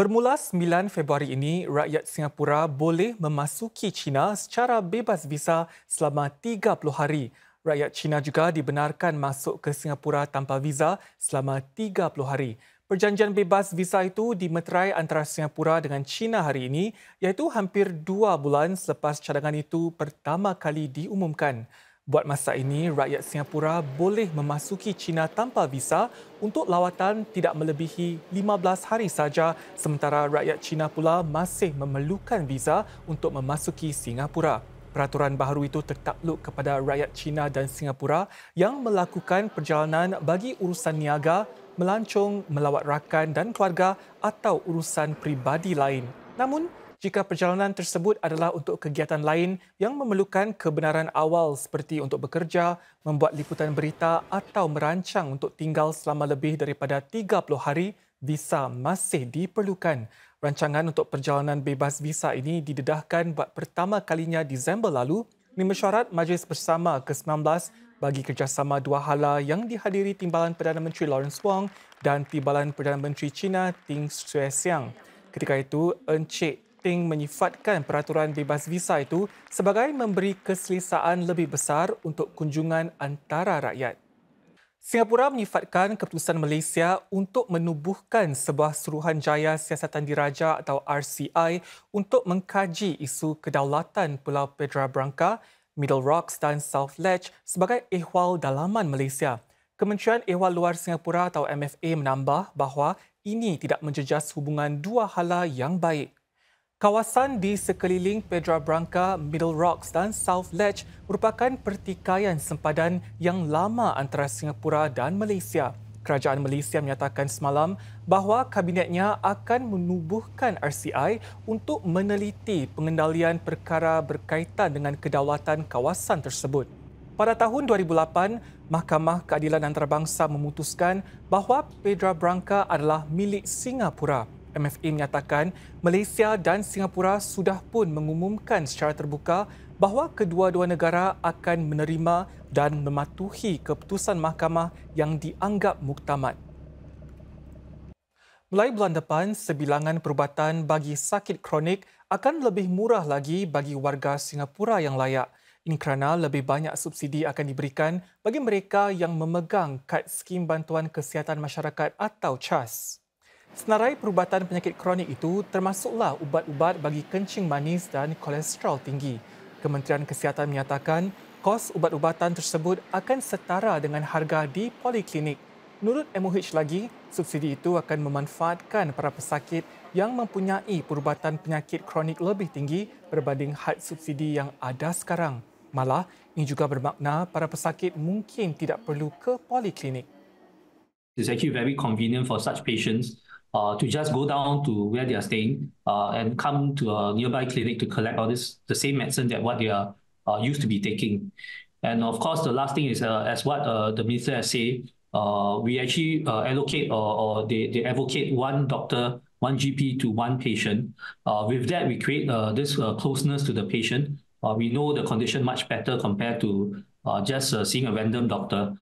Bermula 9 Februari ini, rakyat Singapura boleh memasuki China secara bebas visa selama 30 hari. Rakyat China juga dibenarkan masuk ke Singapura tanpa visa selama 30 hari. Perjanjian bebas visa itu dimeterai antara Singapura dengan China hari ini, iaitu hampir dua bulan selepas cadangan itu pertama kali diumumkan. Buat masa ini, rakyat Singapura boleh memasuki China tanpa visa untuk lawatan tidak melebihi 15 hari saja sementara rakyat China pula masih memerlukan visa untuk memasuki Singapura. Peraturan baru itu tertakluk kepada rakyat China dan Singapura yang melakukan perjalanan bagi urusan niaga, melancong, melawat rakan dan keluarga atau urusan pribadi lain. Namun, jika perjalanan tersebut adalah untuk kegiatan lain yang memerlukan kebenaran awal seperti untuk bekerja, membuat liputan berita atau merancang untuk tinggal selama lebih daripada 30 hari, visa masih diperlukan. Rancangan untuk perjalanan bebas visa ini didedahkan buat pertama kalinya Disember lalu di mesyuarat Majlis Bersama ke-19 bagi kerjasama dua hala yang dihadiri Timbalan Perdana Menteri Lawrence Wong dan Timbalan Perdana Menteri China Ting Xueqiang. Ketika itu, Encik Ting menyifatkan peraturan bebas visa itu sebagai memberi keselesaan lebih besar untuk kunjungan antara rakyat. Singapura menyifatkan keputusan Malaysia untuk menubuhkan sebuah Suruhan Jaya Siasatan Diraja atau RCI untuk mengkaji isu kedaulatan Pulau Pedra Branca, Middle Rocks dan South Ledge sebagai ehwal dalaman Malaysia. Kementerian Ehwal Luar Singapura atau MFA menambah bahawa ini tidak menjejas hubungan dua hala yang baik. Kawasan di sekeliling Pedra Branca, Middle Rocks dan South Ledge merupakan pertikaian sempadan yang lama antara Singapura dan Malaysia. Kerajaan Malaysia menyatakan semalam bahawa kabinetnya akan menubuhkan RCI untuk meneliti pengendalian perkara berkaitan dengan kedaulatan kawasan tersebut. Pada tahun 2008, Mahkamah Keadilan Antarabangsa memutuskan bahawa Pedra Branca adalah milik Singapura. MFA menyatakan Malaysia dan Singapura sudah pun mengumumkan secara terbuka bahawa kedua-dua negara akan menerima dan mematuhi keputusan mahkamah yang dianggap muktamad. Mulai bulan depan, sebilangan perubatan bagi sakit kronik akan lebih murah lagi bagi warga Singapura yang layak. Ini kerana lebih banyak subsidi akan diberikan bagi mereka yang memegang kad skim bantuan kesihatan masyarakat atau CHAS. Senarai perubatan penyakit kronik itu termasuklah ubat-ubat bagi kencing manis dan kolesterol tinggi. Kementerian Kesihatan menyatakan kos ubat-ubatan tersebut akan setara dengan harga di poliklinik. Menurut MOH lagi, subsidi itu akan memanfaatkan para pesakit yang mempunyai perubatan penyakit kronik lebih tinggi berbanding had subsidi yang ada sekarang. Malah, ini juga bermakna para pesakit mungkin tidak perlu ke poliklinik. It's actually very convenient for such patients. uh, to just go down to where they are staying uh, and come to a nearby clinic to collect all this the same medicine that what they are uh, used to be taking. And of course, the last thing is uh, as what uh, the minister has said, uh, we actually allocate or, or they, they advocate one doctor, one GP to one patient. with that, we create this closeness to the patient. we know the condition much better compared to just seeing a random doctor.